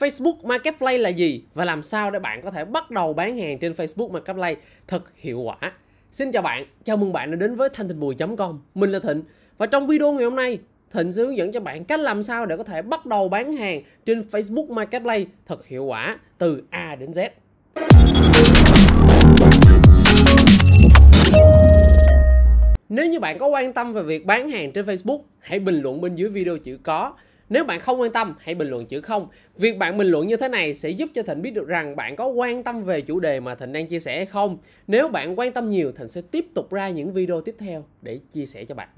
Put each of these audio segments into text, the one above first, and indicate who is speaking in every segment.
Speaker 1: Facebook Marketplace là gì và làm sao để bạn có thể bắt đầu bán hàng trên Facebook Marketplace thật hiệu quả. Xin chào bạn, chào mừng bạn đã đến với thanh thịnh bùi.com. Mình là Thịnh và trong video ngày hôm nay Thịnh sẽ hướng dẫn cho bạn cách làm sao để có thể bắt đầu bán hàng trên Facebook Marketplace thật hiệu quả từ A đến Z. Nếu như bạn có quan tâm về việc bán hàng trên Facebook, hãy bình luận bên dưới video chữ có nếu bạn không quan tâm, hãy bình luận chữ không. Việc bạn bình luận như thế này sẽ giúp cho Thịnh biết được rằng bạn có quan tâm về chủ đề mà Thịnh đang chia sẻ hay không. Nếu bạn quan tâm nhiều, Thịnh sẽ tiếp tục ra những video tiếp theo để chia sẻ cho bạn.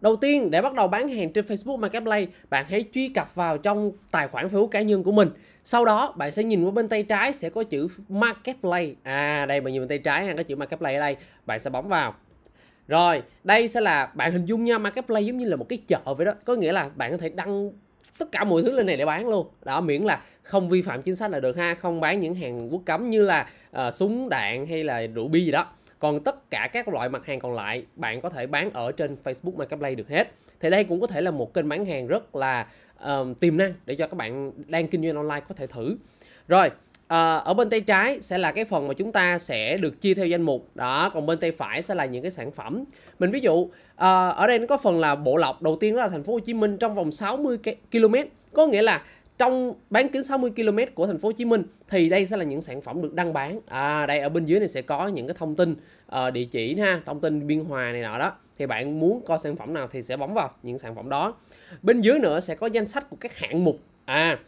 Speaker 1: Đầu tiên, để bắt đầu bán hàng trên Facebook Marketplace, bạn hãy truy cập vào trong tài khoản Facebook cá nhân của mình. Sau đó, bạn sẽ nhìn qua bên tay trái sẽ có chữ Marketplace. À, đây bạn nhìn bên tay trái ha, có chữ Marketplace ở đây. Bạn sẽ bấm vào rồi đây sẽ là bạn hình dung nha marketplace giống như là một cái chợ vậy đó có nghĩa là bạn có thể đăng tất cả mọi thứ lên này để bán luôn đó miễn là không vi phạm chính sách là được ha không bán những hàng quốc cấm như là uh, súng đạn hay là rượu bia gì đó còn tất cả các loại mặt hàng còn lại bạn có thể bán ở trên Facebook Marketplace được hết thì đây cũng có thể là một kênh bán hàng rất là uh, tiềm năng để cho các bạn đang kinh doanh online có thể thử rồi À, ở bên tay trái sẽ là cái phần mà chúng ta sẽ được chia theo danh mục đó còn bên tay phải sẽ là những cái sản phẩm mình ví dụ à, ở đây nó có phần là bộ lọc đầu tiên đó là thành phố Hồ Chí Minh trong vòng 60 km có nghĩa là trong bán kính 60 km của thành phố Hồ Chí Minh thì đây sẽ là những sản phẩm được đăng bán. À đây ở bên dưới này sẽ có những cái thông tin uh, địa chỉ ha, thông tin biên hòa này nọ đó. Thì bạn muốn coi sản phẩm nào thì sẽ bấm vào những sản phẩm đó. Bên dưới nữa sẽ có danh sách của các hạng mục. À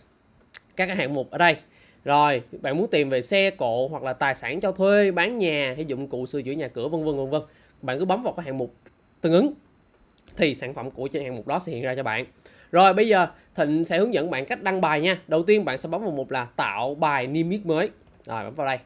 Speaker 1: các hạng mục ở đây rồi bạn muốn tìm về xe cộ hoặc là tài sản cho thuê bán nhà hay dụng cụ sửa chữa nhà cửa vân vân vân vân bạn cứ bấm vào cái hạng mục tương ứng thì sản phẩm của trên hạng mục đó sẽ hiện ra cho bạn rồi bây giờ Thịnh sẽ hướng dẫn bạn cách đăng bài nha Đầu tiên bạn sẽ bấm vào mục là tạo bài niêm yết mới Rồi bấm vào đây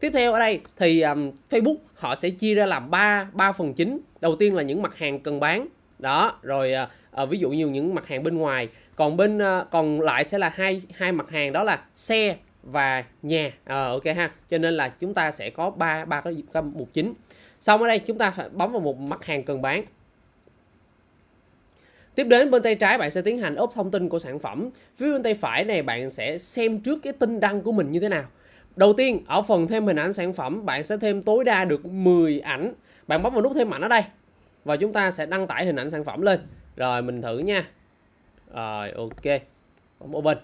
Speaker 1: Tiếp theo ở đây thì um, Facebook họ sẽ chia ra làm ba ba phần chính Đầu tiên là những mặt hàng cần bán Đó rồi uh, à, ví dụ như những mặt hàng bên ngoài còn bên à, còn lại sẽ là hai hai mặt hàng đó là xe và nhà à, ok ha cho nên là chúng ta sẽ có ba ba cái, mục chính xong ở đây chúng ta phải bấm vào một mặt hàng cần bán Tiếp đến bên tay trái bạn sẽ tiến hành ốp thông tin của sản phẩm. Phía bên tay phải này bạn sẽ xem trước cái tin đăng của mình như thế nào. Đầu tiên, ở phần thêm hình ảnh sản phẩm, bạn sẽ thêm tối đa được 10 ảnh. Bạn bấm vào nút thêm ảnh ở đây và chúng ta sẽ đăng tải hình ảnh sản phẩm lên rồi mình thử nha rồi ok open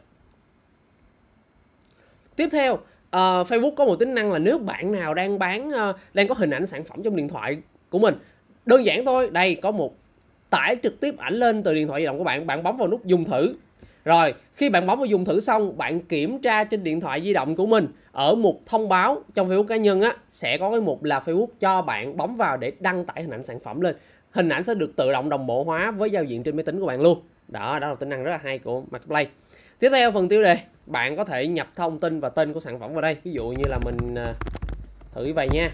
Speaker 1: tiếp theo uh, Facebook có một tính năng là nếu bạn nào đang bán uh, đang có hình ảnh sản phẩm trong điện thoại của mình đơn giản thôi đây có một tải trực tiếp ảnh lên từ điện thoại di động của bạn bạn bấm vào nút dùng thử rồi khi bạn bấm vào dùng thử xong bạn kiểm tra trên điện thoại di động của mình ở mục thông báo trong Facebook cá nhân á sẽ có cái mục là Facebook cho bạn bấm vào để đăng tải hình ảnh sản phẩm lên hình ảnh sẽ được tự động đồng bộ hóa với giao diện trên máy tính của bạn luôn đó đó là tính năng rất là hay của mặt play tiếp theo phần tiêu đề bạn có thể nhập thông tin và tên của sản phẩm vào đây ví dụ như là mình à, thử vậy nha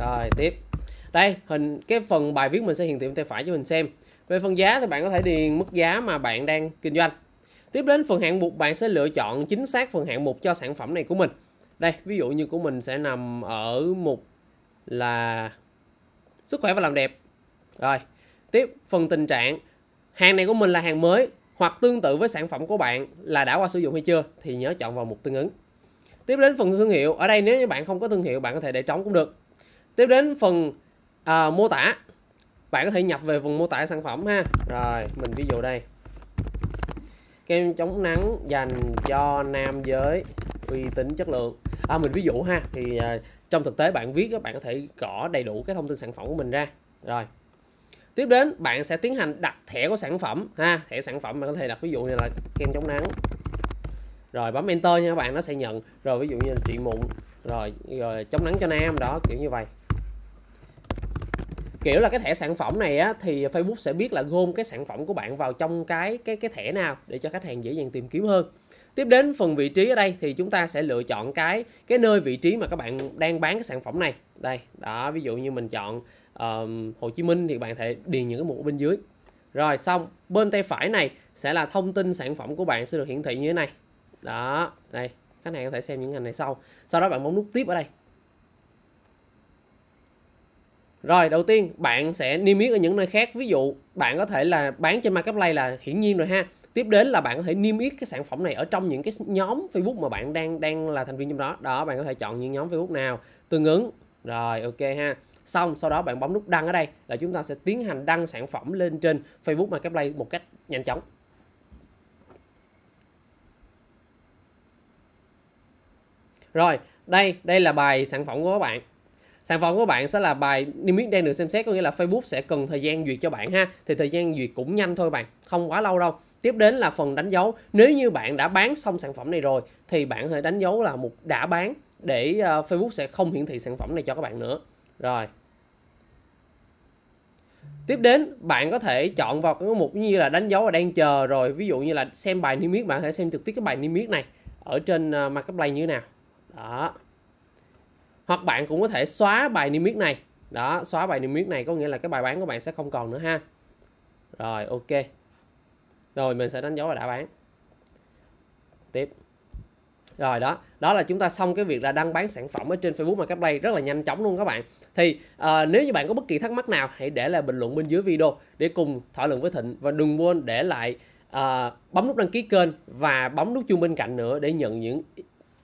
Speaker 1: rồi tiếp đây hình cái phần bài viết mình sẽ hiển thị bên tay phải cho mình xem về phần giá thì bạn có thể điền mức giá mà bạn đang kinh doanh tiếp đến phần hạng mục bạn sẽ lựa chọn chính xác phần hạng mục cho sản phẩm này của mình đây ví dụ như của mình sẽ nằm ở mục là sức khỏe và làm đẹp rồi tiếp phần tình trạng hàng này của mình là hàng mới hoặc tương tự với sản phẩm của bạn là đã qua sử dụng hay chưa thì nhớ chọn vào mục tương ứng tiếp đến phần thương hiệu ở đây nếu như bạn không có thương hiệu bạn có thể để trống cũng được tiếp đến phần à, mô tả bạn có thể nhập về phần mô tả sản phẩm ha rồi mình ví dụ đây kem chống nắng dành cho nam giới uy tín chất lượng à, mình ví dụ ha thì à, trong thực tế bạn viết các bạn có thể gõ đầy đủ cái thông tin sản phẩm của mình ra rồi tiếp đến bạn sẽ tiến hành đặt thẻ của sản phẩm ha thẻ sản phẩm bạn có thể đặt ví dụ như là kem chống nắng rồi bấm enter nha các bạn nó sẽ nhận rồi ví dụ như là trị mụn rồi rồi chống nắng cho nam đó kiểu như vậy kiểu là cái thẻ sản phẩm này á thì Facebook sẽ biết là gom cái sản phẩm của bạn vào trong cái cái cái thẻ nào để cho khách hàng dễ dàng tìm kiếm hơn tiếp đến phần vị trí ở đây thì chúng ta sẽ lựa chọn cái cái nơi vị trí mà các bạn đang bán cái sản phẩm này đây đó ví dụ như mình chọn um, Hồ Chí Minh thì bạn thể điền những cái mục bên dưới rồi xong bên tay phải này sẽ là thông tin sản phẩm của bạn sẽ được hiển thị như thế này đó đây khách hàng có thể xem những ngành này sau sau đó bạn bấm nút tiếp ở đây rồi đầu tiên bạn sẽ niêm yết ở những nơi khác ví dụ bạn có thể là bán trên marketplace là hiển nhiên rồi ha tiếp đến là bạn có thể niêm yết cái sản phẩm này ở trong những cái nhóm Facebook mà bạn đang đang là thành viên trong đó đó bạn có thể chọn những nhóm Facebook nào tương ứng rồi ok ha xong sau đó bạn bấm nút đăng ở đây là chúng ta sẽ tiến hành đăng sản phẩm lên trên Facebook Marketplace một cách nhanh chóng rồi đây đây là bài sản phẩm của các bạn sản phẩm của bạn sẽ là bài niêm yết đang được xem xét có nghĩa là Facebook sẽ cần thời gian duyệt cho bạn ha thì thời gian duyệt cũng nhanh thôi bạn không quá lâu đâu tiếp đến là phần đánh dấu nếu như bạn đã bán xong sản phẩm này rồi thì bạn có đánh dấu là một đã bán để ờ, Facebook sẽ không hiển thị sản phẩm này cho các bạn nữa rồi Tiếp đến, bạn có thể chọn vào cái mục như là đánh dấu và đang chờ rồi. Ví dụ như là xem bài niêm yết, bạn có thể xem trực tiếp cái bài niêm yết này ở trên ờ, Marketplace như thế nào. Đó hoặc bạn cũng có thể xóa bài niêm yết này đó xóa bài niêm yết này có nghĩa là cái bài bán của bạn sẽ không còn nữa ha rồi ok rồi mình sẽ đánh dấu là đã bán tiếp rồi đó đó là chúng ta xong cái việc là đăng bán sản phẩm ở trên Facebook Marketplace rất là nhanh chóng luôn các bạn thì à, nếu như bạn có bất kỳ thắc mắc nào hãy để lại bình luận bên dưới video để cùng thảo luận với Thịnh và đừng quên để lại à, bấm nút đăng ký kênh và bấm nút chuông bên cạnh nữa để nhận những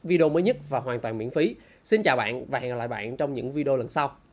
Speaker 1: video mới nhất và hoàn toàn miễn phí Xin chào bạn và hẹn gặp lại bạn trong những video lần sau.